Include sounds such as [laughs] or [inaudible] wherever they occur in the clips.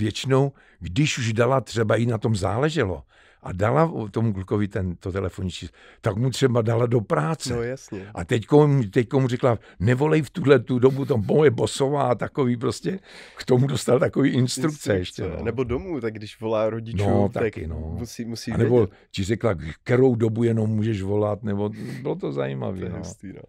většinou, když už dala, třeba i na tom záleželo, a dala tomu klukovi ten, to telefonní číslo, tak mu třeba dala do práce. No jasně. A teď mu řekla, nevolej v tuhle tu dobu, to moje bosová a takový prostě, k tomu dostal takový instrukce, ještě. No. Nebo domů, tak když volá rodičům, no, tak taky, no. musí, musí a nebo vědět. ti řekla, kterou dobu jenom můžeš volat, nebo bylo to zajímavé. To je no. Hustý, no.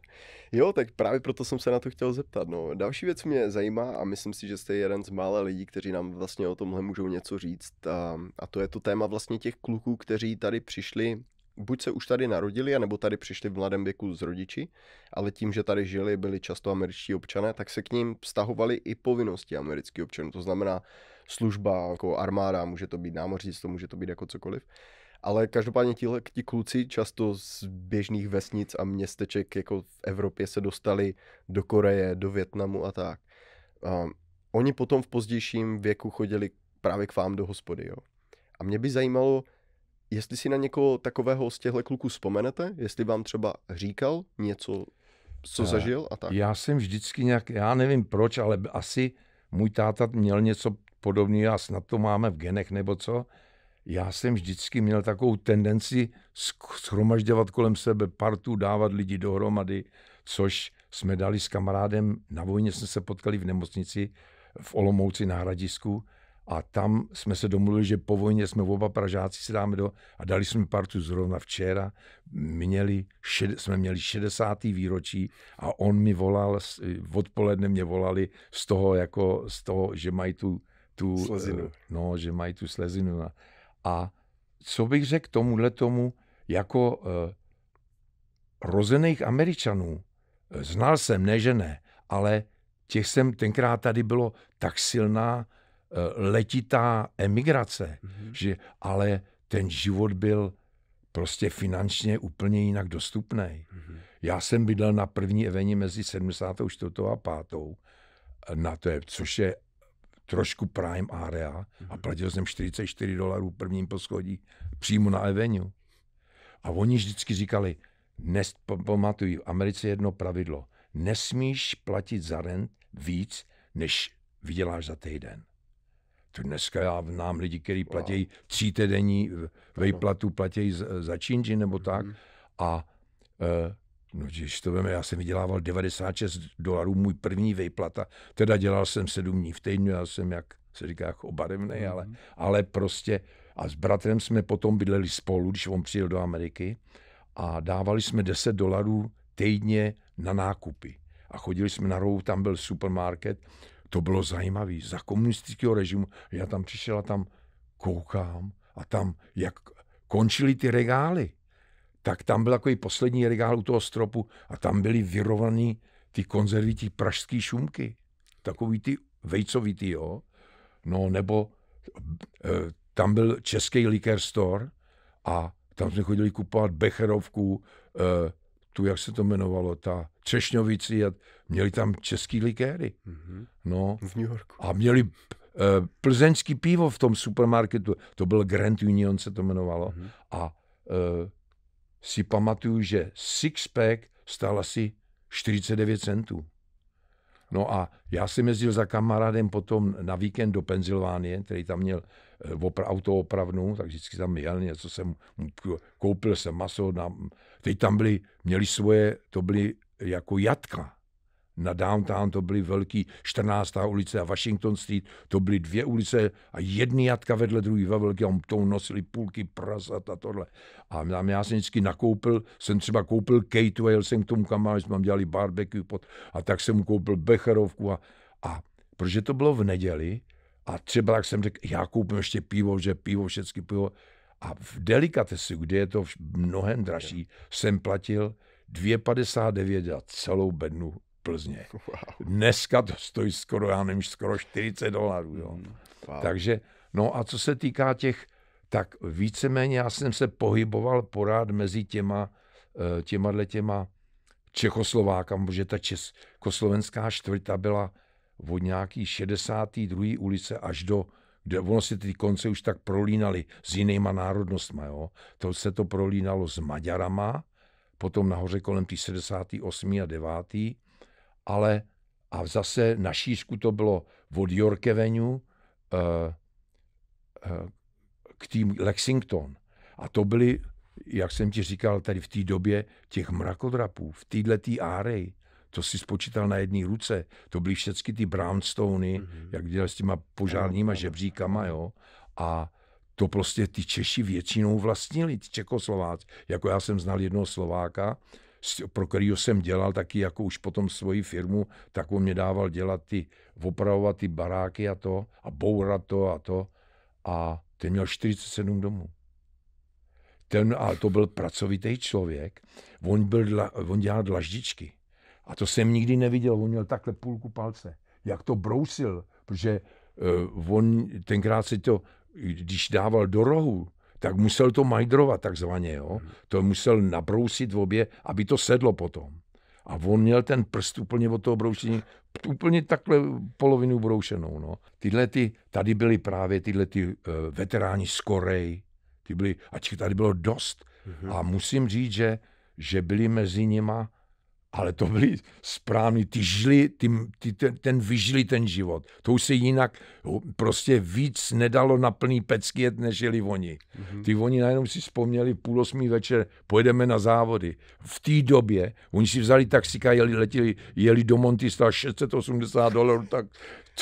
Jo, tak právě proto jsem se na to chtěl zeptat. No. Další věc mě zajímá a myslím si, že jste jeden z mála lidí, kteří nám vlastně o tomhle můžou něco říct. A, a to je to téma vlastně těch kluků, kteří tady přišli buď se už tady narodili, anebo tady přišli v mladém věku z rodiči, ale tím, že tady žili, byli často američtí občané, tak se k ním vztahovaly i povinnosti amerických občanů. To znamená služba jako armáda, může to být námořnictvo, může to být jako cokoliv. Ale každopádně ti, ti kluci často z běžných vesnic a městeček jako v Evropě se dostali do Koreje, do Větnamu a tak. A ehm, oni potom v pozdějším věku chodili právě k vám do hospody, jo. A mě by zajímalo, jestli si na někoho takového z těchto kluků vzpomenete, jestli vám třeba říkal něco, co eh, zažil a tak. Já jsem vždycky nějak, já nevím proč, ale asi můj táta měl něco podobného a snad to máme v genech nebo co, já jsem vždycky měl takovou tendenci schromažďovat kolem sebe partu, dávat lidi dohromady, což jsme dali s kamarádem. Na vojně jsme se potkali v nemocnici v Olomouci na Hradisku a tam jsme se domluvili, že po vojně jsme oba Pražáci si dáme do a dali jsme partu zrovna včera. Měli, šed, jsme měli 60. výročí a on mi volal, odpoledne mě volali z toho, jako, z toho že mají tu tu slezinu. Eh, no, že mají tu slezinu A, a co bych řekl tomuhle tomu, jako eh, rozených Američanů, znal jsem, ne že ne, ale těch jsem tenkrát tady bylo tak silná eh, letitá emigrace, mm-hmm. že ale ten život byl prostě finančně úplně jinak dostupný. Mm-hmm. Já jsem bydlel na první eveni mezi 74. a 5. na to je, což je trošku prime area a mhm. platil jsem 44 dolarů v prvním poschodí přímo na Avenue. A oni vždycky říkali, nes, pamatuju, v Americe jedno pravidlo, nesmíš platit za rent víc, než vyděláš za týden. To dneska já vnám lidi, kteří platí wow. týdenní no. vejplatu, platí za činži nebo tak. Mhm. A eh, No, když to veme, já jsem vydělával 96 dolarů, můj první vejplata. Teda dělal jsem sedm dní v týdnu, já jsem, jak se říká, jako obarevný, mm. ale, ale prostě. A s bratrem jsme potom bydleli spolu, když on přijel do Ameriky a dávali jsme 10 dolarů týdně na nákupy. A chodili jsme na rou, tam byl supermarket. To bylo zajímavé. Za komunistického režimu já tam přišel a tam koukám a tam, jak končili ty regály tak tam byl takový poslední regál u toho stropu a tam byly vyrovaný ty konzervy, ty pražský šumky. Takový ty vejcovitý, jo. No nebo e, tam byl český liquor store a tam jsme chodili kupovat becherovku, e, tu, jak se to jmenovalo, ta Třešňovici a měli tam český likéry. Mm-hmm. No, v New Yorku. A měli e, plzeňský pivo v tom supermarketu, to byl Grand Union, se to jmenovalo. Mm-hmm. A e, si pamatuju, že sixpack stál asi 49 centů. No a já jsem jezdil za kamarádem potom na víkend do Pensylvánie, který tam měl eh, auto opravnu, tak vždycky tam jel, něco jsem, koupil jsem maso, na, teď tam byli, měli svoje, to byly jako jatka na downtown to byly velký 14. ulice a Washington Street, to byly dvě ulice a jedny jatka vedle druhý ve velké, a to nosili půlky prasat a tohle. A tam já jsem vždycky nakoupil, jsem třeba koupil Kate jel jsem k tomu kamarádu, jsme dělali barbecue pot, a tak jsem mu koupil Becherovku a, a protože to bylo v neděli, a třeba tak jsem řekl, já koupím ještě pivo, že pivo, všechny pivo. A v delikatesu, kde je to mnohem dražší, jsem platil 2,59 za celou bednu Plzně. Wow. Dneska to stojí skoro, já nevím, skoro 40 dolarů. Jo. Hmm, wow. Takže, no a co se týká těch, tak víceméně já jsem se pohyboval porád mezi těma, eh, těma těma Čechoslovákama, protože ta československá čtvrta byla od nějaký 62. ulice až do kde ono se ty konce už tak prolínali s jinýma národnostma. Jo? To se to prolínalo s Maďarama, potom nahoře kolem tý 68. a 9 ale a zase na šířku to bylo od York Avenue eh, eh, k tým Lexington. A to byly, jak jsem ti říkal, tady v té době těch mrakodrapů, v tý árej to si spočítal na jedné ruce. To byly všechny ty brownstony, mm-hmm. jak dělal s těma požárníma žebříkama, jo. A to prostě ty Češi většinou vlastnili, ty Čekoslováci. Jako já jsem znal jednoho Slováka, pro kterýho jsem dělal taky jako už potom svoji firmu, tak on mě dával dělat ty, opravovat ty baráky a to, a bourat to a to. A ten měl 47 domů. Ten, a to byl pracovitý člověk, on, byl, on dělal dlaždičky. A to jsem nikdy neviděl, on měl takhle půlku palce. Jak to brousil, protože uh, on tenkrát se to, když dával do rohu, tak musel to majdrovat takzvaně, jo. To musel nabrousit v obě, aby to sedlo potom. A on měl ten prst úplně od toho broušení, úplně takhle polovinu broušenou, no. Tyhle ty, tady byly právě tyhle ty uh, veteráni z Korej, ty byly, a tady bylo dost. Mm-hmm. A musím říct, že, že byli mezi nima ale to byly správný, ty žili, ty, ty, ten, ten vyžili ten život. To už se jinak prostě víc nedalo na plný pecky jet, než jeli oni. Mm-hmm. Ty oni najednou si vzpomněli půl osmý večer, pojedeme na závody. V té době oni si vzali taxika, jeli, letěli, jeli do Montista 680 dolarů, tak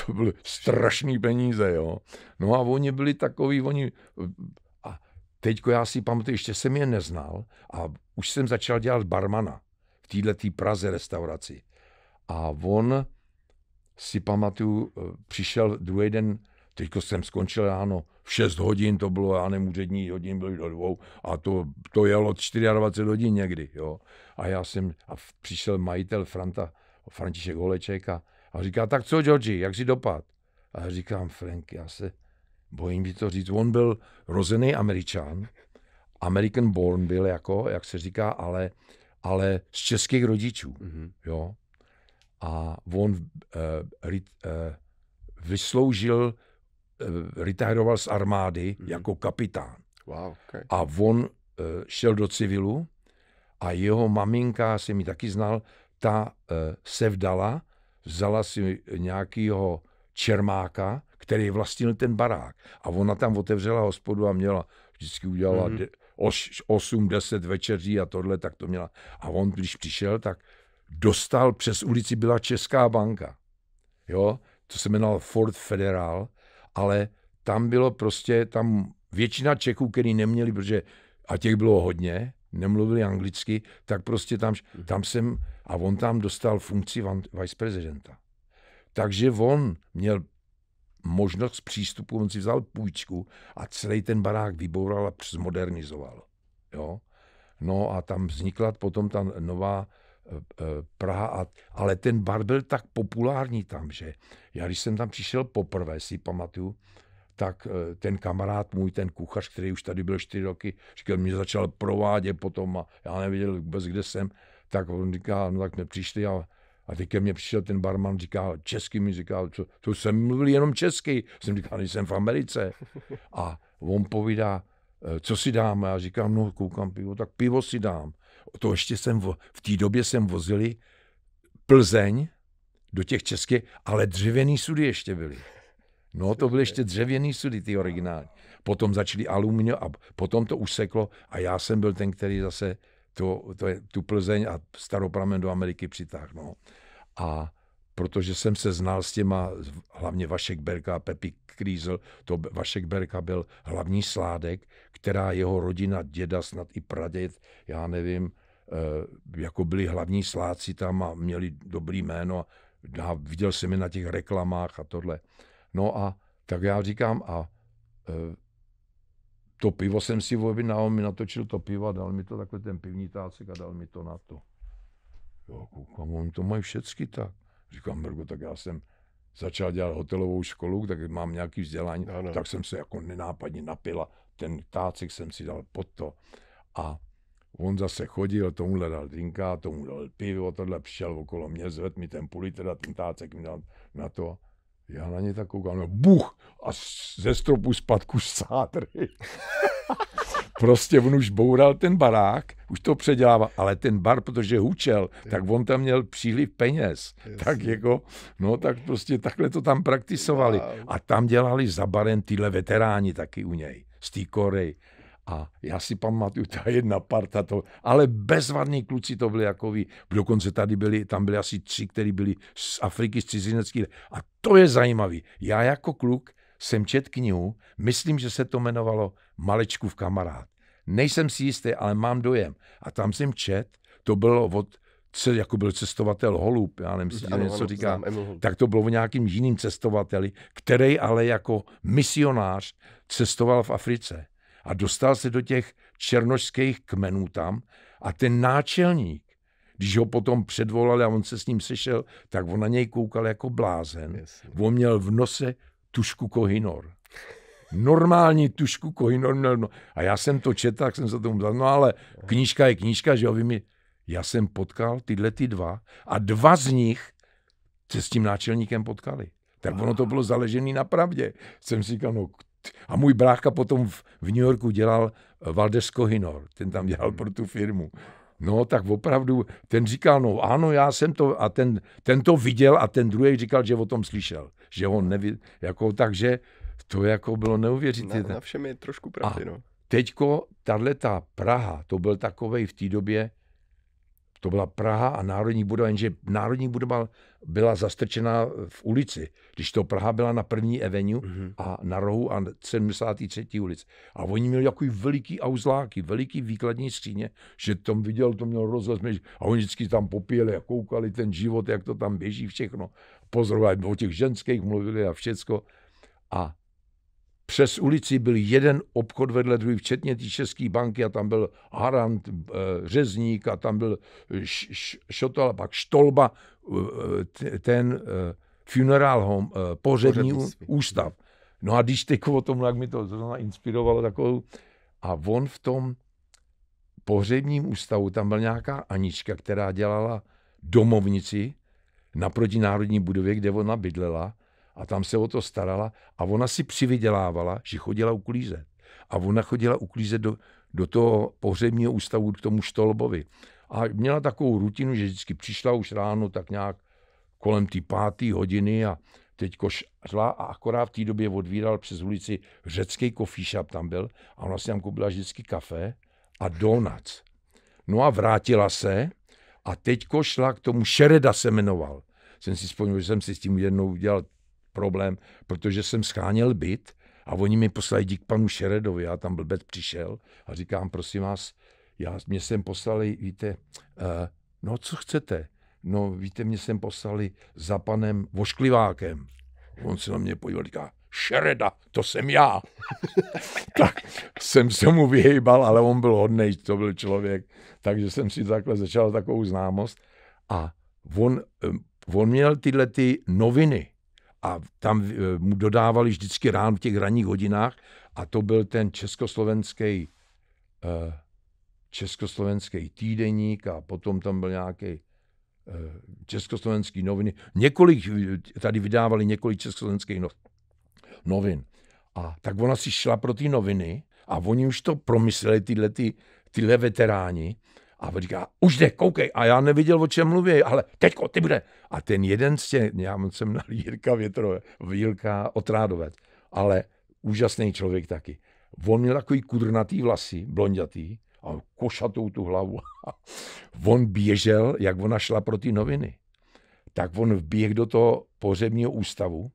to byly strašný peníze, jo. No a oni byli takový, oni a teďko já si pamatuju, ještě jsem je neznal a už jsem začal dělat barmana této Praze restauraci. A on si pamatuju, eh, přišel druhý den, teď jsem skončil ráno, v 6 hodin to bylo, já nevím, úřední hodin byly do dvou a to, to jelo 24 hodin někdy, jo. A já jsem, a přišel majitel Franta, František Holeček a, a říká, tak co, Georgi, jak si dopad? A já říkám, Frank, já se bojím ti to říct, on byl rozený američan, American born byl jako, jak se říká, ale ale z českých rodičů. Mm-hmm. Jo? A on uh, rit, uh, vysloužil, uh, eh, retiroval z armády mm-hmm. jako kapitán. Wow, okay. A on uh, šel do civilu a jeho maminka, se mi taky znal, ta uh, se vdala, vzala si nějakého čermáka, který vlastnil ten barák. A ona tam otevřela hospodu a měla, vždycky udělala mm-hmm. 8, 10 večeří a tohle, tak to měla. A on, když přišel, tak dostal přes ulici byla Česká banka. Jo, to se jmenovalo Ford Federal, ale tam bylo prostě, tam většina Čechů, který neměli, protože a těch bylo hodně, nemluvili anglicky, tak prostě tam, mhm. tam jsem, a on tam dostal funkci viceprezidenta. Takže on měl možnost přístupu, on si vzal půjčku a celý ten barák vyboural a přesmodernizoval, Jo? No a tam vznikla potom ta nová e, e, Praha, a, ale ten bar byl tak populární tam, že já když jsem tam přišel poprvé, si pamatuju, tak e, ten kamarád můj, ten kuchař, který už tady byl čtyři roky, říkal, mě začal provádět potom a já nevěděl vůbec, kde jsem, tak on říká, no tak jsme přišli a a teď ke mně přišel ten barman, říkal, český mi říkal, to, to jsem mluvil jenom česky. Jsem říkal, jsem v Americe. A on povídá, e, co si dáme? Já říkám, no koukám pivo, tak pivo si dám. To ještě jsem, v, v té době jsem vozili Plzeň do těch českých, ale dřevěný sudy ještě byly. No, to byly ještě dřevěný sudy, ty originální. Potom začaly aluminium a potom to useklo a já jsem byl ten, který zase to, to je, tu Plzeň a staropramen do Ameriky přitáhnout. No. A protože jsem se znal s těma, hlavně Vašek Berka a Pepi Krýzl, to Vašek Berka byl hlavní sládek, která jeho rodina, děda, snad i praděd, já nevím, eh, jako byli hlavní sláci tam a měli dobrý jméno. A viděl jsem je na těch reklamách a tohle. No a tak já říkám a eh, to pivo jsem si objednal, on mi natočil to pivo a dal mi to takhle ten pivní tácek a dal mi to na to. Jo, koukám, oni to mají všecky tak. Říkám, Brgo, tak já jsem začal dělat hotelovou školu, tak mám nějaký vzdělání, ano. tak jsem se jako nenápadně napila. Ten tácek jsem si dal pod to. A on zase chodil, tomu dal drinka, tomu dal pivo, tohle přišel okolo mě, zved mi ten půl a ten tácek mi dal na to. Já na ně tak koukám, no buch! A ze stropu spadl kus sádry. [laughs] prostě on už boural ten barák, už to předělává, ale ten bar, protože hučel, tak on tam měl příliv peněz. Jasně. Tak jako, no tak prostě takhle to tam praktisovali. A tam dělali za barem tyhle veteráni taky u něj, z té Korei. A já si pamatuju, ta jedna parta, to, ale bezvadní kluci to byli jako ví. Dokonce tady byli, tam byli asi tři, kteří byli z Afriky, z cizineckých. A to je zajímavý. Já jako kluk jsem čet knihu, myslím, že se to jmenovalo v kamarád. Nejsem si jistý, ale mám dojem. A tam jsem čet, to bylo od jako byl cestovatel Holub, já nevím, jestli něco ano, říká, znám, tak to bylo v nějakým jiným cestovateli, který ale jako misionář cestoval v Africe a dostal se do těch černošských kmenů tam a ten náčelník, když ho potom předvolali a on se s ním sešel, tak on na něj koukal jako blázen. Jasně. On měl v nose tušku Kohinor. Normální tušku Kohinor měl. No. A já jsem to četl, tak jsem se tomu vzal. No ale knížka je knížka, že jo, vy mi... Já jsem potkal tyhle ty dva a dva z nich se s tím náčelníkem potkali. Tak ono to bylo zaležené na pravdě. Jsem si říkal, no a můj brácha potom v, v New Yorku dělal eh, Valdes Kohinor, ten tam dělal hmm. pro tu firmu. No, tak opravdu, ten říkal, no ano, já jsem to, a ten, ten to viděl a ten druhý říkal, že o tom slyšel, že on neví, jako, takže to jako bylo neuvěřitelné. Na, na všem je trošku pravdy, a no. teďko, tahle ta Praha, to byl takovej v té době to byla Praha a Národní budova, jenže Národní budova byla zastrčená v ulici, když to Praha byla na první eveniu mm-hmm. a na rohu a 73. ulic. A oni měli takový veliký auzláky, veliký výkladní skříně, že tom viděl, to měl rozhled, a oni vždycky tam popíjeli a koukali ten život, jak to tam běží všechno. Pozorovali, o těch ženských mluvili a všecko. A přes ulici byl jeden obchod vedle druhý, včetně té České banky a tam byl Harant, eh, Řezník a tam byl Šotel a pak Štolba, eh, ten eh, funeral home, pořední ústav. No a když teď o tom, jak mi to zrovna inspirovalo takovou, a on v tom pohřebním ústavu, tam byla nějaká Anička, která dělala domovnici naproti národní budově, kde ona bydlela a tam se o to starala a ona si přivydělávala, že chodila uklízet. A ona chodila uklízet do, do toho pohřebního ústavu k tomu Štolbovi. A měla takovou rutinu, že vždycky přišla už ráno tak nějak kolem ty páté hodiny a teď šla a akorát v té době odvíral přes ulici řecký coffee shop tam byl a ona si tam koupila vždycky kafe a donuts. No a vrátila se a teď šla k tomu, Šereda se jmenoval. Jsem si vzpomněl, že jsem si s tím jednou udělal problém, protože jsem scháněl byt a oni mi poslali dík panu Šeredovi, já tam blbec přišel a říkám, prosím vás, já, mě jsem poslali, víte, uh, no co chcete? No víte, mě jsem poslali za panem Vošklivákem. On se na mě podíval, říká, Šereda, to jsem já. [laughs] tak jsem se mu vyhýbal, ale on byl hodný, to byl člověk. Takže jsem si takhle začal takovou známost. A on, eh, on měl tyhle ty noviny, a tam eh, mu dodávali vždycky ráno v těch ranních hodinách a to byl ten československý eh, československý týdeník a potom tam byl nějaký eh, československý noviny. Několik, tady vydávali několik československých no-, novin. A tak ona si šla pro ty noviny a oni už to promysleli, tyhle, ty, tyhle veteráni, a on říká, už jde, koukej. A já neviděl, o čem mluví, ale teďko, ty bude. A ten jeden z těch, já jsem na Jirka Větrové, Jirka Otrádovec, ale úžasný člověk taky. On měl takový kudrnatý vlasy, blondětý, a košatou tu hlavu. [laughs] on běžel, jak ona šla pro ty noviny. Tak on běh do toho pořebního ústavu,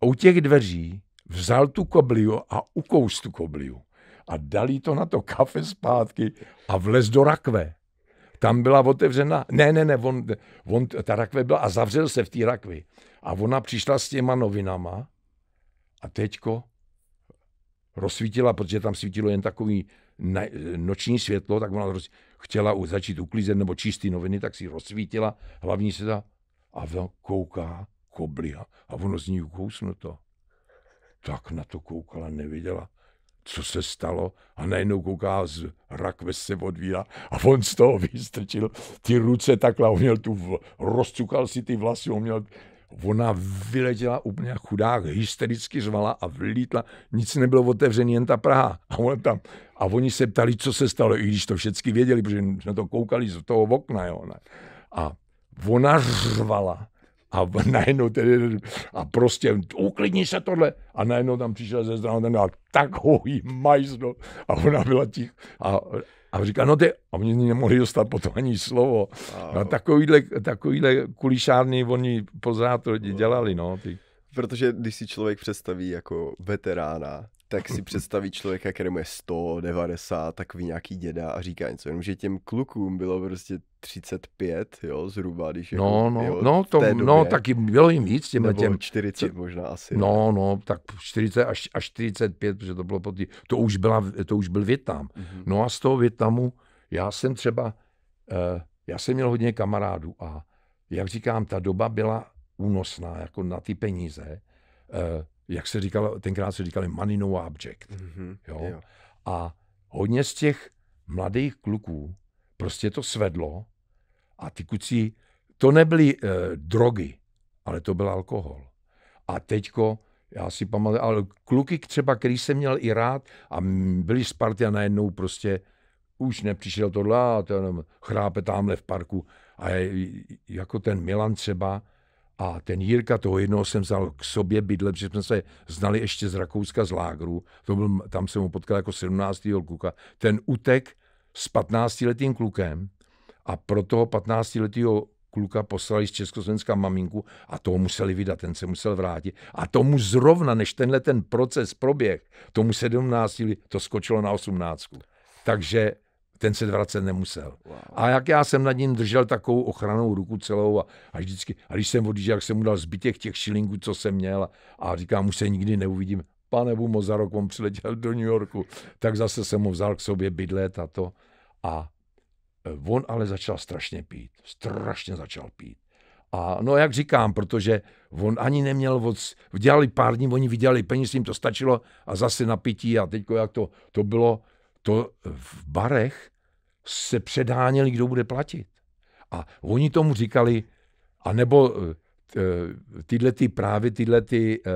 u těch dveří vzal tu kobliu a ukous tu kobliu a dali to na to kafe zpátky a vlez do rakve. Tam byla otevřena, ne, ne, ne, on, on, ta rakve byla a zavřel se v té rakvi. A ona přišla s těma novinama a teďko rozsvítila, protože tam svítilo jen takový noční světlo, tak ona roz, chtěla začít uklízet nebo číst ty noviny, tak si rozsvítila hlavní světla a kouká kobliha a ono z ní ukousnuto. Tak na to koukala, neviděla co se stalo a najednou kouká z rakve se odvírá a on z toho [laughs] vystrčil ty ruce takhle, on měl tu, rozcukal si ty vlasy, on měl, ona vyletěla úplně chudák, hystericky řvala a vlítla, nic nebylo otevřený, jen ta Praha a on tam. A oni se ptali, co se stalo, i když to všichni věděli, protože jsme to koukali z toho okna, jo. Ne? A ona řvala, a [laughs] najednou tedy, a prostě uklidni se tohle. A najednou tam přišel ze strany ten a takový majzno. A ona byla tich. A, a říká, no ty, a oni nemohli dostat potom ani slovo. A no, takovýhle, takovýhle kulišárny oni pořád dělali, no. Ty. Protože když si člověk představí jako veterána, tak si představí člověka, kterému je 100, 90, takový nějaký děda a říká něco. Jenomže těm klukům bylo prostě 35, jo, zhruba, když je jako No, no, jo, no, to, no, době, no, tak bylo jim víc těm těm. 40 co, možná asi. No, ne? no, tak 40 až, až 45, protože to bylo po tý, to už, byla, to už byl Větnam. Mm-hmm. No a z toho Větnamu já jsem třeba, uh, já jsem měl hodně kamarádů a jak říkám, ta doba byla únosná, jako na ty peníze. Uh, jak se říkalo, tenkrát se říkali money no object. Mm-hmm, jo? Jo. A hodně z těch mladých kluků prostě to svedlo a ty kucí, to nebyly eh, drogy, ale to byl alkohol. A teďko, já si pamatuju, ale kluky třeba, který jsem měl i rád a byli Sparty a najednou prostě už nepřišel tohle a ten chrápe tamhle v parku. A jako ten Milan třeba, a ten Jirka, toho jednoho jsem vzal k sobě bydle, protože jsme se znali ještě z Rakouska z Lágru. To byl, tam jsem ho potkal jako 17. kluka. Ten utek s 15-letým klukem a pro toho 15-letého kluka poslali z Československa maminku a toho museli vydat, ten se musel vrátit. A tomu zrovna, než tenhle ten proces proběh, tomu 17, to skočilo na 18. Takže ten se vracet nemusel. Wow. A jak já jsem nad ním držel takovou ochranou ruku celou a, a vždycky, a když jsem odjížděl, jak jsem mu dal zbytek těch šilingů, co jsem měl a říkám, už se nikdy neuvidím. Pane Bumo, za rok on přiletěl do New Yorku, tak zase jsem mu vzal k sobě bydlet a to. A e, on ale začal strašně pít. Strašně začal pít. A no jak říkám, protože on ani neměl moc, dělali pár dní, oni vydělali peníze, jim to stačilo a zase napití a teď jak to, to bylo, to v barech se předháněli, kdo bude platit. A oni tomu říkali, nebo eh, eh, tyhle ty právě tyhle ty eh,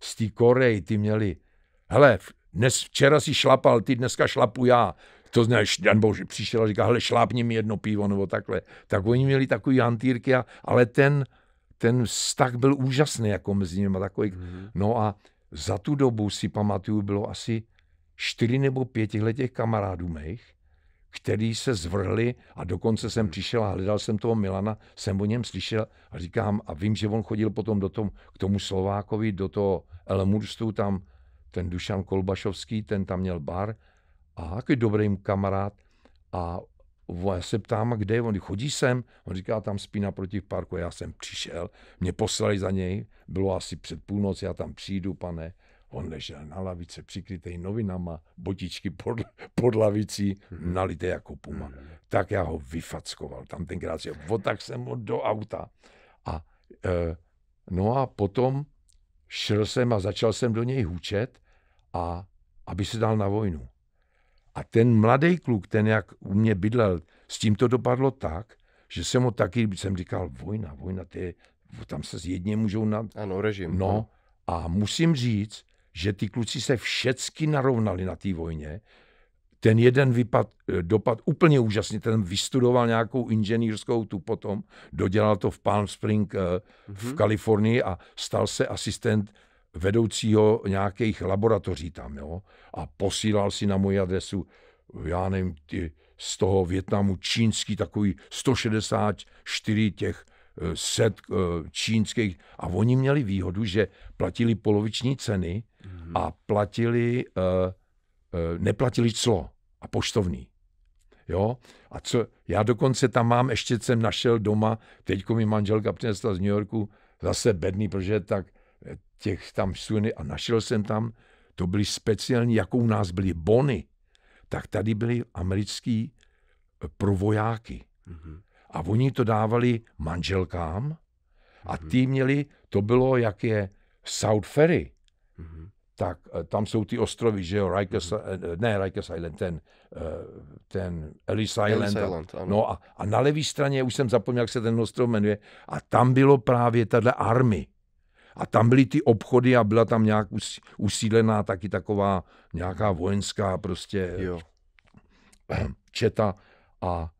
z té Koreji, ty měli, hele, dnes, včera si šlapal, ty dneska šlapu já. To znáš, nebo přišel a říká, hele, šlápni mi jedno pivo, nebo takhle. Tak oni měli takový hantýrky, a, ale ten, ten vztah byl úžasný jako mezi nimi. Takový, mm-hmm. No a za tu dobu si pamatuju, bylo asi čtyři nebo pětiletěch kamarádů mých, který se zvrhli a dokonce jsem přišel a hledal jsem toho Milana, jsem o něm slyšel a říkám, a vím, že on chodil potom do tom, k tomu Slovákovi, do toho Elmurstu, tam ten Dušan Kolbašovský, ten tam měl bar a jaký dobrý kamarád a já se ptám, kde je on, chodí sem, on říká, tam spí naproti v parku, já jsem přišel, mě poslali za něj, bylo asi před půlnoc, já tam přijdu, pane, On ležel na lavice, přikrytej novinama, botičky pod, pod lavicí, hmm. nalité jako puma. Hmm. Tak já ho vyfackoval tam tenkrát, že tak jsem ho do auta. A e, no a potom šel jsem a začal jsem do něj hučet, a aby se dal na vojnu. A ten mladý kluk, ten jak u mě bydlel, s tím to dopadlo tak, že jsem ho taky, jsem říkal, vojna, vojna, ty, tam se z jedně můžou na... Ano, režim. No, a musím říct, že ty kluci se všecky narovnali na té vojně. Ten jeden vypad, eh, dopad úplně úžasně, ten vystudoval nějakou inženýrskou tu potom, dodělal to v Palm Spring eh, v mhm. Kalifornii a stal se asistent vedoucího nějakých laboratoří tam, jo. A posílal si na moji adresu, já nevím, ty, z toho Větnamu čínský takový 164 těch eh, set čínských. A oni měli výhodu, že platili poloviční ceny mm-hmm. a platili, uh, uh, neplatili clo a poštovní, Jo? A co, já dokonce tam mám, ještě jsem našel doma, teďko mi manželka přinesla z New Yorku, zase bedný, protože tak eh, těch tam suny a našel jsem tam, to byly speciální, jako u nás byly bony, tak tady byly americký provojáky. Mm-hmm. A oni to dávali manželkám a mhm. ty měli, to bylo jak je South Ferry, mm-hmm tak e, tam jsou ty ostrovy, že jo, Rikers, mhm. e, ne Rikers Island, ten, e, ten Ellis Island. Ellis Island a, no a, a na levé straně, už jsem zapomněl, jak se ten ostrov jmenuje, a tam bylo právě tahle army. A tam byly ty obchody a byla tam nějak usídlená taky taková nějaká vojenská prostě jo. [clears throat] četa. A,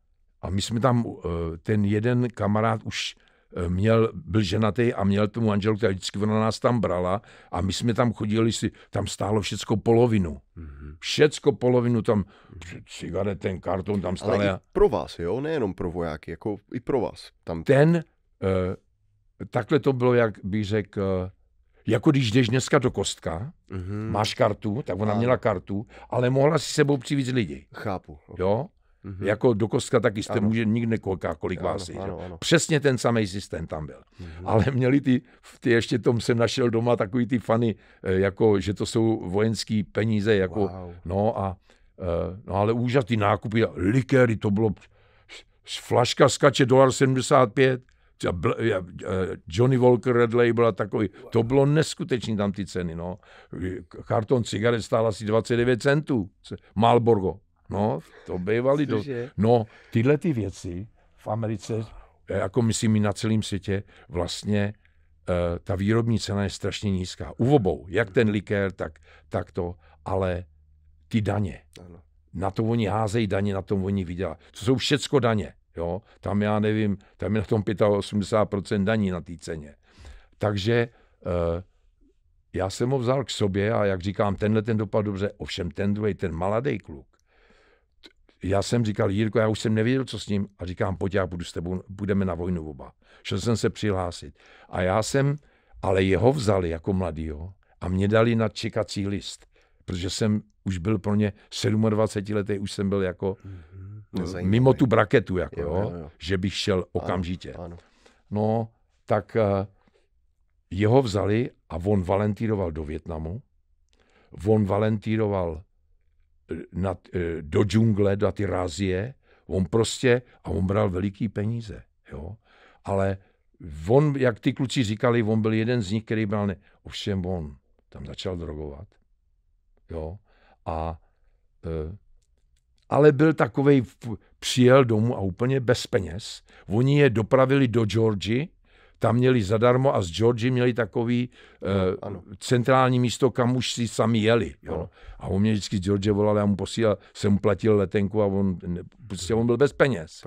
a my jsme tam, ten jeden kamarád už měl, byl ženatý a měl tomu manželku, která vždycky ona nás tam brala a my jsme tam chodili, si, tam stálo všecko polovinu. Mm-hmm. Všecko polovinu tam, cigaret, ten karton tam stále. Ale i pro vás, jo? Nejenom pro vojáky, jako i pro vás. Tam... Ten, eh, takhle to bylo, jak bych řekl, jako když jdeš dneska do kostka, mm-hmm. máš kartu, tak ona a. měla kartu, ale mohla si sebou přivít lidi. Chápu. Okay. Jo? Mm-hmm. Jako do kostka taky jste ano. může nikdy nekolká kolik ano, vás je. Ano, ano. Přesně ten samý systém tam byl. Mm-hmm. Ale měli ty, ty, ještě tom jsem našel doma takový ty fany, eh, jako, že to jsou vojenský peníze, jako, wow. no a eh, no ale úžas, ty nákupy, likéry, to bylo, flaška skače dolar 75, eh, Johnny Walker Red Label a takový. To bylo neskutečný tam ty ceny. No. Karton cigaret stál asi 29 centů. Malborgo. No, to bývaly... Do... No, tyhle ty věci v Americe, eh, jako myslím i na celém světě, vlastně eh, ta výrobní cena je strašně nízká. U obou, jak ten likér, tak, tak to, ale ty daně. Ano. Na to oni házejí daně, na tom oni vydělají. To jsou všecko daně. Jo? Tam já nevím, tam je na tom 85% daní na té ceně. Takže eh, já jsem ho vzal k sobě a jak říkám, tenhle ten dopad dobře, ovšem ten druhý, ten maladý kluk, já jsem říkal, Jirko, já už jsem nevěděl, co s ním. A říkám, pojď, já budu s tebou, budeme na vojnu oba. Šel jsem se přihlásit. A já jsem, ale jeho vzali jako mladýho a mě dali na čekací list. Protože jsem už byl pro ně 27 letý, už jsem byl jako mm-hmm. mimo tu braketu, jako, jo, jo, jo. že bych šel okamžitě. Ano, ano. No, tak uh, jeho vzali a on valentíroval do Větnamu, on valentíroval Eh, na, eh, do džungle, do ty razie, on prostě, a on bral veliký peníze, jo. Ale on, jak ty kluci říkali, on byl jeden z nich, který bral, ne, ovšem on tam začal drogovat, jo. A e, ale byl takovej, přijel domů a úplně bez peněz. Oni je dopravili do Georgie, tam měli zadarmo a z Georgi měli takový eh, no, uh, centrální místo, kam už si sami jeli. Jo. No. A on mě vždycky George volal, já mu posílal, jsem platil letenku a on, ne, prostě on byl bez peněz.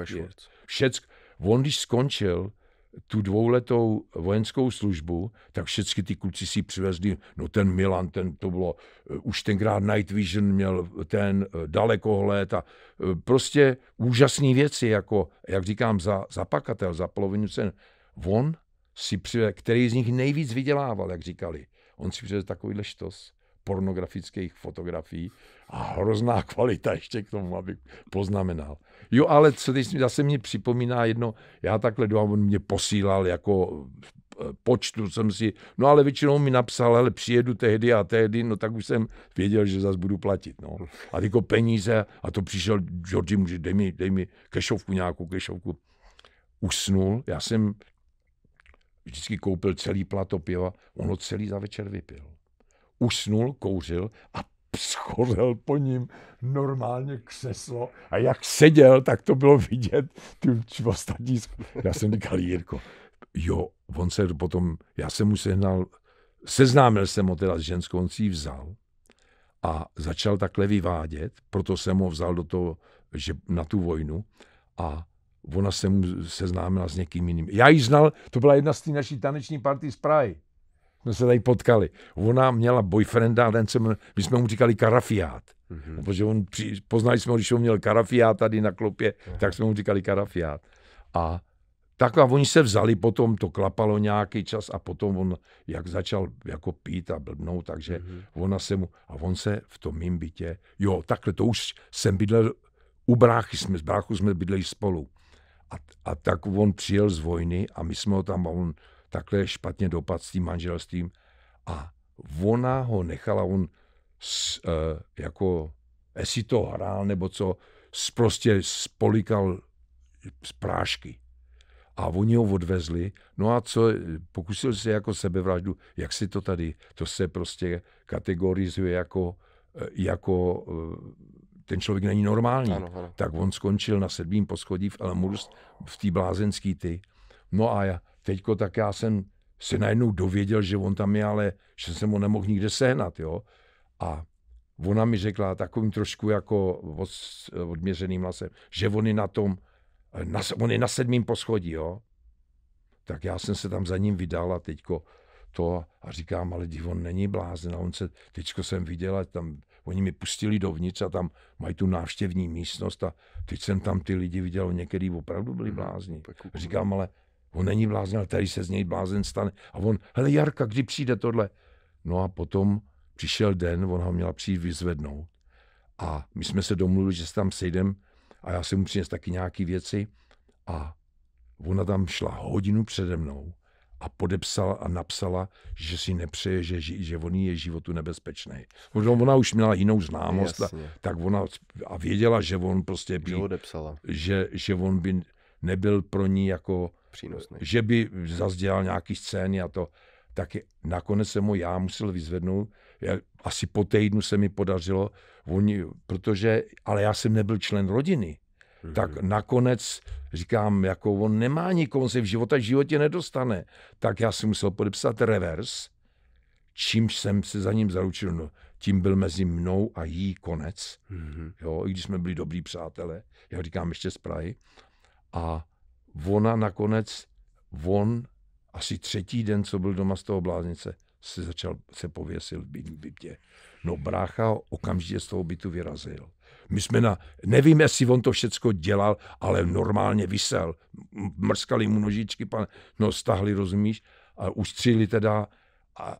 Všeck, on když skončil tu dvouletou vojenskou službu, tak všechny ty kluci si přivezli, no ten Milan, ten to bylo, uh, už tenkrát Night Vision měl ten uh, dalekohled a uh, prostě úžasné věci, jako, jak říkám, za, za pakatel, za polovinu cen. On si přivez, který z nich nejvíc vydělával, jak říkali. On si přivez takovýhle štos pornografických fotografií a hrozná [laughs] kvalita ještě k tomu, abych poznamenal. Jo, ale co teď zase mě připomíná jedno, já takhle doma, on mě posílal jako eh, počtu jsem si, no ale většinou mi napsal, ale přijedu tehdy a tehdy, no tak už jsem věděl, že zase budu platit, no. A tyko peníze, a to přišel Georgi, může, dej mi, dej mi kešovku nějakou, kešovku. Usnul, já jsem Vždycky koupil celý plato piva, on ho celý za večer vypil. Usnul, kouřil a schořel po ním normálně křeslo a jak seděl, tak to bylo vidět ty ostatní. Já jsem říkal, Jirko, jo, on se potom, já jsem mu sehnal, seznámil jsem ho teda s ženskou, on si ji vzal a začal takhle vyvádět, proto jsem ho vzal do toho, že na tu vojnu a ona se mu seznámila s někým jiným. Já ji znal, to byla jedna z té naší taneční party z Prahy. Jsme se tady potkali. Ona měla boyfrienda, ten se my jsme mu říkali karafiát. Mm-hmm. Protože on, poznali jsme ho, když on měl karafiát tady na klopě, mm-hmm. tak jsme mu říkali karafiát. A tak a oni se vzali, potom to klapalo nějaký čas a potom on, jak začal jako pít a blbnout, takže mm-hmm. ona se mu, a on se v tom mým bytě, jo, takhle to už jsem bydlel, u bráchy jsme, s bráchu jsme bydleli spolu. A, a tak on přijel z vojny a my jsme ho tam, a on takhle špatně dopadl s tím manželstvím. A ona ho nechala, on s, uh, jako, jestli to hrál nebo co, s prostě spolikal z prášky. A oni ho odvezli. No a co, pokusil se jako sebevraždu, jak si to tady, to se prostě kategorizuje jako, eh, jako eh, ten člověk není normální. Ano, ano. Tak on skončil na sedmém poschodí v Elmurs v té blázenský ty. No a já, teďko tak já jsem se najednou dověděl, že on tam je, ale že jsem ho nemohl nikde sehnat, jo. A ona mi řekla takovým trošku jako od, odměřeným hlasem, že on je na tom, na, on je na sedmém poschodí, jo. Tak já jsem se tam za ním vydal a teďko to a říkám, ale divon není blázen a on se, teďko jsem viděl, tam Oni mi pustili dovnitř a tam mají tu návštěvní místnost a teď jsem tam ty lidi viděl, některý opravdu byli hmm, blázni. Říkám, ale on není blázen, ale tady se z něj blázen stane. A on, hele Jarka, kdy přijde tohle? No a potom přišel den, on ho měla přijít vyzvednout. A my jsme se domluvili, že se tam sejdem a já jsem mu přinesl taky nějaké věci. A ona tam šla hodinu přede mnou a podepsala a napsala, že si nepřeje, že, že on je životu nebezpečný. Ona už měla jinou známost, a, tak ona a věděla, že on prostě by, že, že, že on by nebyl pro ní jako, Přínosný. že by zazdělal nějaký scény a to. Tak je, nakonec jsem mu já musel vyzvednout. Já, asi po týdnu se mi podařilo, oni, protože, ale já jsem nebyl člen rodiny hmm tak mhm. nakonec říkám, jako on nemá nikoho, on se v života v životě nedostane. Tak já jsem musel podepsat revers, čímž jsem se za ním zaručil. No, tím byl mezi mnou a jí konec. Mm-hmm. Jo, I když jsme byli dobrý přátelé, já říkám ještě z Prahy. A ona nakonec, on asi třetí den, co byl doma z toho bláznice, se začal, se pověsil v bytě. No brácha okamžitě z toho bytu vyrazil. My jsme na, nevím, jestli on to všecko dělal, ale normálně vysel. Mrskali mu nožičky, pan, no stahli, rozumíš? A ustřili teda. A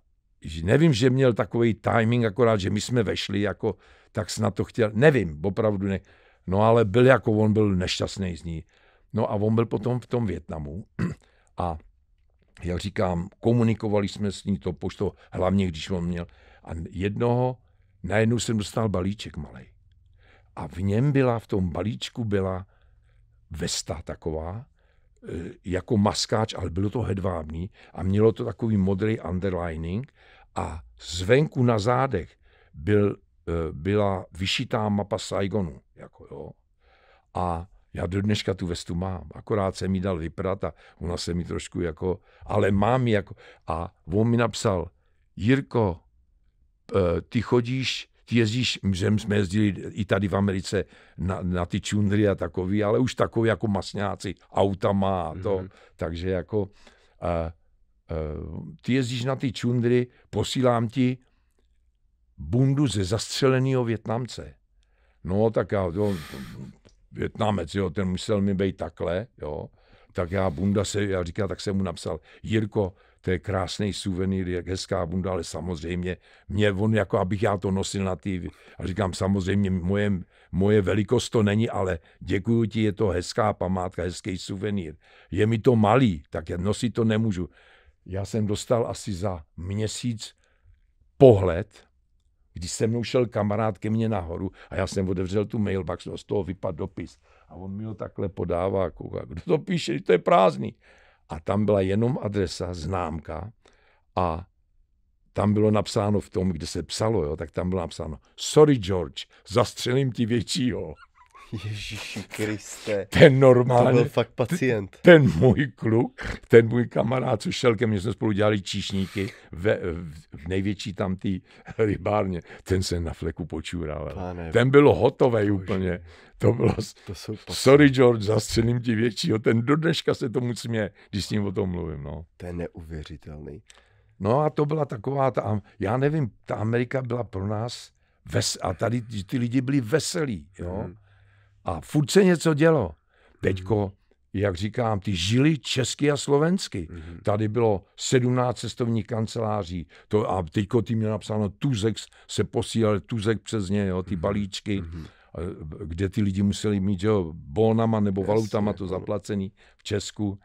nevím, že měl takový timing, akorát, že my jsme vešli, jako, tak snad to chtěl. Nevím, opravdu ne. No ale byl jako, on byl nešťastný z ní. No a on byl potom v tom Větnamu [clears throat] a jak říkám, komunikovali jsme s ní to pošto hlavně když on měl. A jednoho, najednou jsem dostal balíček malý a v něm byla, v tom balíčku byla vesta taková, e, jako maskáč, ale bylo to hedvábný a mělo to takový modrý underlining a zvenku na zádech byl, e, byla vyšitá mapa Saigonu. Jako jo. A já do dneška tu vestu mám, akorát jsem mi dal vyprat a ona se mi trošku jako, ale mám ji jako. A on mi napsal, Jirko, e, ty chodíš ty jezdíš, že jsme jezdili i tady v Americe na, na ty čundry a takový, ale už takový jako masňáci, auta má to. Mm-hmm. Takže jako uh, uh, ty jezdíš na ty čundry, posílám ti bundu ze zastřeleného Větnamce. No tak já, jo, Větnamec, jo, ten musel mi být takhle, jo. Tak já bunda se, já říkal, tak jsem mu napsal, Jirko, to je krásný suvenýr, jak hezká bunda, ale samozřejmě mě on, jako abych já to nosil na ty, a říkám samozřejmě, moje, moje velikost to není, ale děkuji ti, je to hezká památka, hezký suvenýr. Je mi to malý, tak já nosit to nemůžu. Já jsem dostal asi za měsíc pohled, když se mnou šel kamarád ke mně nahoru a já jsem otevřel tu mailbox, z toho vypadl dopis. A on mi ho takhle podává, kouká, kdo to píše, to je prázdný a tam byla jenom adresa, známka a tam bylo napsáno v tom, kde se psalo, jo, tak tam bylo napsáno, sorry George, zastřelím ti většího. Ježíši Kriste. Ten normálně. To byl fakt pacient. Ten, ten můj kluk, ten můj kamarád, co šel ke mně, jsme spolu dělali číšníky ve, v největší tam té rybárně. Ten se na fleku počúral. Pane, ten byl hotový úplně. To bylo, to jsou sorry George, zastřelím ti většího. Ten do dneška se tomu směje, když s ním o tom mluvím. No. To je neuvěřitelný. No a to byla taková, ta, já nevím, ta Amerika byla pro nás, ves, a tady ty lidi byli veselí. Jo? Hmm a furt se něco dělo. Teďko, jak říkám, ty žili česky a slovensky. Mm-hmm. Tady bylo 17 cestovních kanceláří. To, a teďko ty měl napsáno Tuzek, se posílal Tuzek přes ně, jo, ty mhm. balíčky, mm-hmm. kde ty lidi museli mít jo, bonama nebo Jasně, valutama to jako- zaplacený v Česku.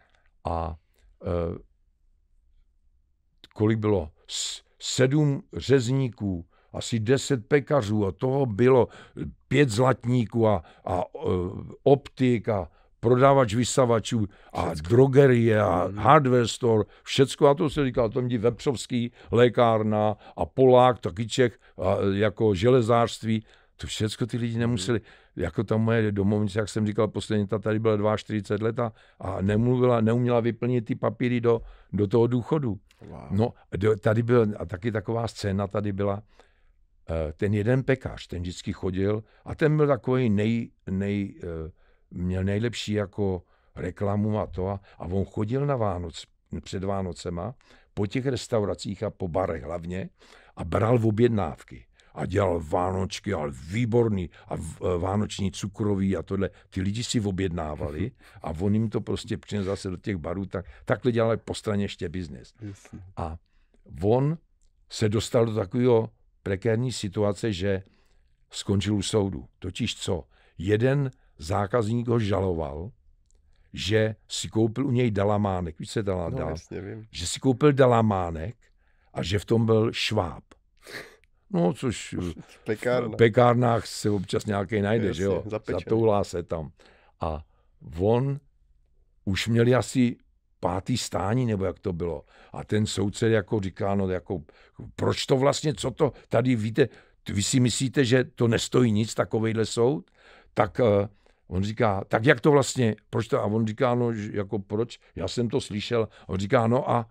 A eh, kolik bylo? S, sedm řezníků, asi deset pekařů a toho bylo pět zlatníků a, a e, optik a prodávač vysavačů a všecko. drogerie a mm. hardware store, všecko. A to se říkal, to měli Vepřovský lékárna a Polák, taky Čech, a jako železářství. To všecko ty lidi hmm. nemuseli. Mm. Jako ta moje domovnice, jak jsem říkal, poslední ta tady byla 42 let a, a nemluvila, neuměla vyplnit ty papíry do, do toho důchodu. Wow. No, tady byla, a taky taková scéna tady byla, Eh, ten jeden pekař, ten vždycky chodil a ten byl takový nej, nej, eh, měl nejlepší jako reklamu a to a, a on chodil na Vánoc, před Vánocema po těch restauracích a po barech hlavně a bral v objednávky a dělal Vánočky, ale výborný a eh, Vánoční cukroví a tohle. Ty lidi si objednávali mhm. a on jim to prostě přinesl zase do těch barů, tak, takhle dělali po straně ještě biznes. A on se dostal do takového prekérní situace, že skončil u soudu. Totiž co? Jeden zákazník ho žaloval, že si koupil u něj dalamánek. Víš, se dala, no, dal, jasně, vím. Že si koupil dalamánek a že v tom byl šváb. No, což [laughs] v, Pekárna. v pekárnách se občas nějaký najde, jasně, že jo? Zapečený. Zatoulá se tam. A on už měl asi pátý stání, nebo jak to bylo. A ten soudce jako říká, no jako, proč to vlastně, co to tady víte, vy si myslíte, že to nestojí nic, takovejhle soud? Tak uh, on říká, tak jak to vlastně, proč to? A on říká, no jako proč, já jsem to slyšel. A on říká, no a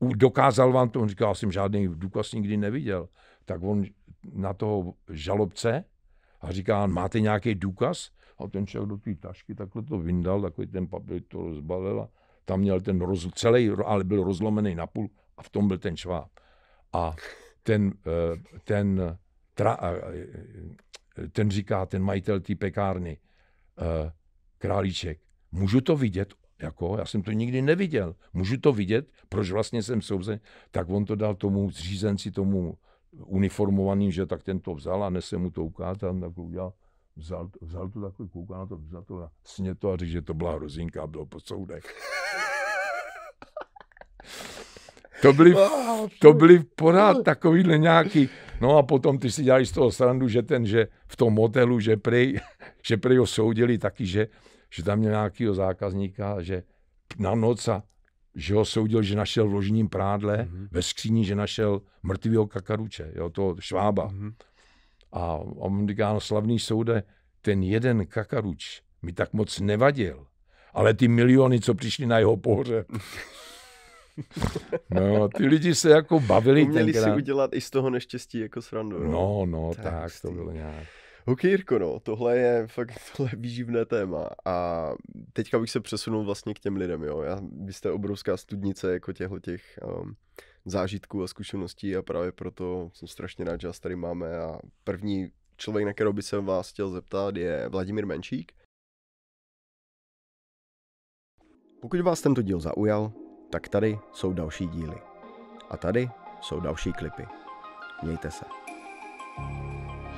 dokázal vám to? On říká, já jsem žádný důkaz nikdy neviděl. Tak on na toho žalobce a říká, máte nějaký důkaz? A ten člověk do té tašky, takhle to vyndal, takový ten papír to rozbalil a tam měl ten roz, celý, ale byl rozlomený na půl a v tom byl ten šváb. A ten, eh, ten, tra, eh, ten říká, ten majitel té pekárny, eh, králíček, můžu to vidět? Jako, já jsem to nikdy neviděl. Můžu to vidět? Proč vlastně jsem souzen? Tak on to dal tomu zřízenci, tomu uniformovaným, že tak ten to vzal a nese mu to ukázat, tak to udělal vzal, vzal to takový, kouká na to, vzal to na sněto a řekl, že to byla hrozinka a byl po soudech. [laughs] To byly, to byly pořád takovýhle nějaký, no a potom ty si dělali z toho srandu, že ten, že v tom hotelu, že prej, [laughs] že prej ho soudili taky, že, že tam měl nějakýho zákazníka, že na noc a že ho soudil, že našel v ložním prádle, mm-hmm. ve skříni, že našel mrtvého kakaruče, jo, toho švába. Mm-hmm. A on říká, no, slavný soude, ten jeden kakaruč mi tak moc nevadil, ale ty miliony, co přišly na jeho pohřeb. [laughs] No, ty lidi se jako bavili Uměli tenkrát. si udělat i z toho neštěstí jako srandu. No, no, no tak, tak to bylo nějak. OK, Jirko, no, tohle je fakt [laughs] tohle je výživné téma a teďka bych se přesunul vlastně k těm lidem, jo. Já, vy jste obrovská studnice jako těchto těch um, zážitků a zkušeností a právě proto jsem strašně rád, že vás tady máme a první člověk, na kterého by se vás chtěl zeptat, je Vladimír Menšík. Pokud vás tento díl zaujal, tak tady jsou další díly. A tady jsou další klipy. Mějte se. thank you